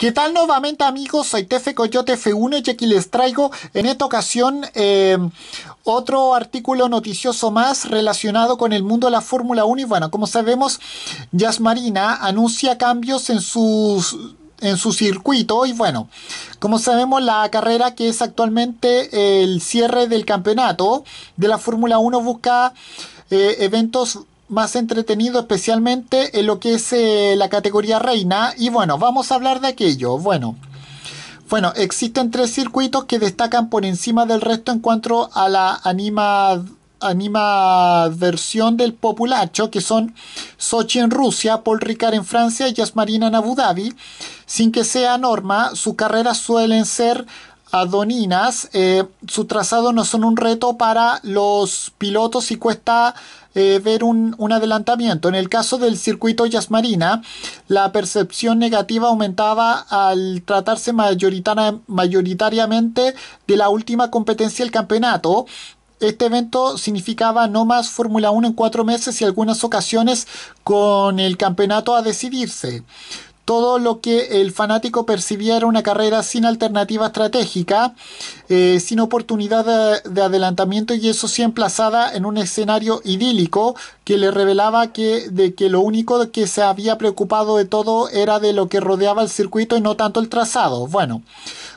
¿Qué tal nuevamente amigos? Soy Tefe Coyote F1 y aquí les traigo en esta ocasión em, otro artículo noticioso más relacionado con el mundo de la Fórmula 1 y bueno, como sabemos, Jazz Marina anuncia cambios en sus en su circuito y bueno, como sabemos la carrera que es actualmente el cierre del campeonato de la Fórmula 1 busca eh, eventos más entretenido, especialmente en lo que es eh, la categoría reina. Y bueno, vamos a hablar de aquello. Bueno. Bueno, existen tres circuitos que destacan por encima del resto en cuanto a la anima, anima versión del populacho, que son Sochi en Rusia, Paul Ricard en Francia y Yasmarina en Abu Dhabi. Sin que sea norma, sus carreras suelen ser Adoninas, eh, su trazado no son un reto para los pilotos y cuesta eh, ver un, un, adelantamiento. En el caso del circuito Yasmarina, la percepción negativa aumentaba al tratarse mayoritariamente de la última competencia del campeonato, este evento significaba no más Fórmula 1 en cuatro meses y algunas ocasiones con el campeonato a decidirse todo lo que el fanático percibía era una carrera sin alternativa estratégica, eh, sin oportunidad de, adelantamiento y eso sí emplazada en un escenario idílico que le revelaba que, de que lo único que se había preocupado de todo era de lo que rodeaba el circuito y no tanto el trazado. Bueno,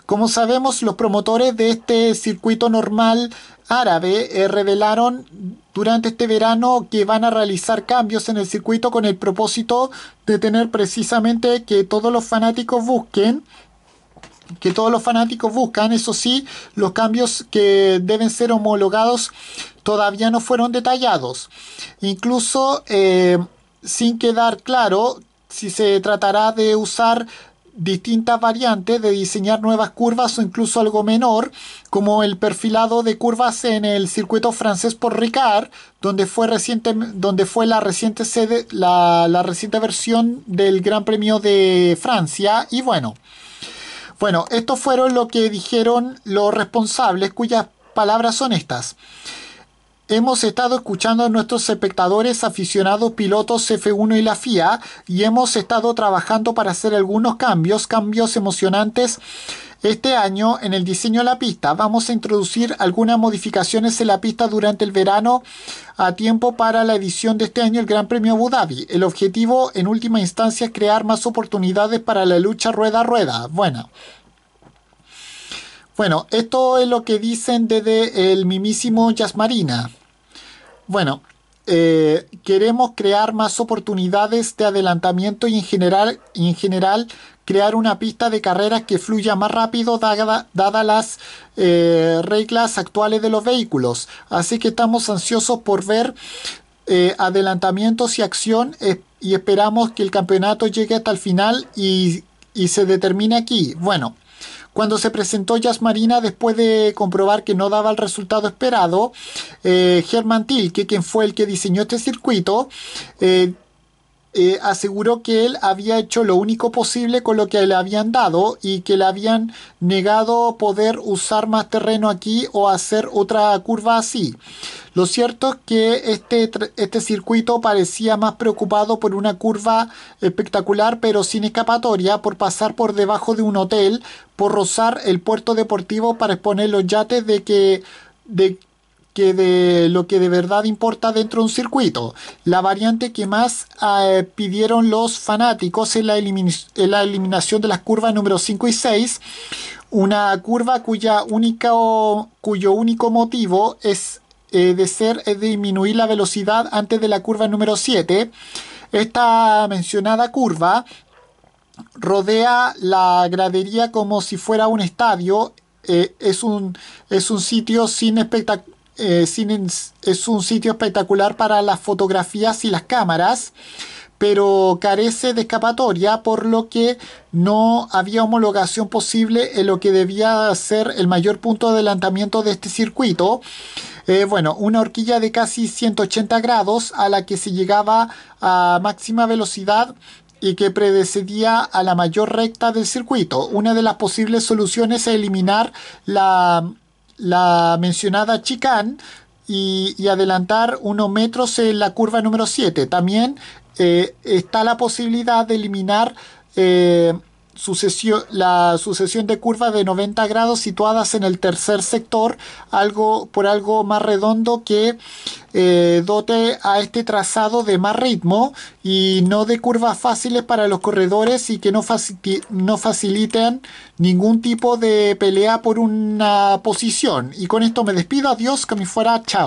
como sabemos, los promotores de este circuito normal árabe eh, revelaron durante este verano que van a realizar cambios en el circuito con el propósito de tener precisamente que todos los fanáticos busquen que todos los fanáticos buscan, eso sí, los cambios que deben ser homologados todavía no fueron detallados, incluso eh, sin quedar claro si se tratará de usar distintas variantes de diseñar nuevas curvas o incluso algo menor, como el perfilado de curvas en el circuito francés por Ricard, donde fue, reciente, donde fue la, reciente sede, la, reciente versión del Gran Premio de Francia. Y bueno, bueno, estos fueron lo que dijeron los responsables, cuyas palabras son estas. Hemos estado escuchando a nuestros espectadores aficionados pilotos F1 y la FIA y hemos estado trabajando para hacer algunos cambios, cambios emocionantes este año en el diseño de la pista. Vamos a introducir algunas modificaciones en la pista durante el verano a tiempo para la edición de este año el Gran Premio Abu Dhabi. El objetivo en última instancia es crear más oportunidades para la lucha rueda a rueda. Bueno. Bueno, esto es lo que dicen desde el mimísimo Marina. Bueno, eh, queremos crear más oportunidades de adelantamiento y en general, en general crear una pista de carreras que fluya más rápido dadas las eh, reglas actuales de los vehículos. Así que estamos ansiosos por ver eh, adelantamientos y acción y esperamos que el campeonato llegue hasta el final y, y se determine aquí. Bueno, cuando se presentó Jazz Marina, después de comprobar que no daba el resultado esperado, eh, Germán Tilke, quien fue el que diseñó este circuito, eh, eh, aseguró que él había hecho lo único posible con lo que le habían dado y que le habían negado poder usar más terreno aquí o hacer otra curva así. Lo cierto es que este, este circuito parecía más preocupado por una curva espectacular pero sin escapatoria, por pasar por debajo de un hotel, por rozar el puerto deportivo para exponer los yates de que de que de lo que de verdad importa dentro de un circuito. La variante que más eh, pidieron los fanáticos es la, eliminación de las curvas número 5 y 6, una curva cuya cuyo único motivo es eh, de ser disminuir la velocidad antes de la curva número 7. Esta mencionada curva rodea la gradería como si fuera un estadio. Eh, es, un, es un sitio sin espectáculo eh, es un sitio espectacular para las fotografías y las cámaras, pero carece de escapatoria, por lo que no había homologación posible en lo que debía ser el mayor punto de adelantamiento de este circuito. Eh, bueno, una horquilla de casi 180 grados a la que se llegaba a máxima velocidad y que predecedía a la mayor recta del circuito. Una de las posibles soluciones es eliminar la la mencionada Chicán y, adelantar unos metros en la curva número 7. También eh, está la posibilidad de eliminar eh, sucesión, la sucesión de curvas de 90 grados situadas en el tercer sector, algo por algo más redondo que eh, dote a este trazado de más ritmo y no de curvas fáciles para los corredores y que no, no faciliten ningún tipo de pelea por una posición. Y con esto me despido, adiós, que me fuera, chao.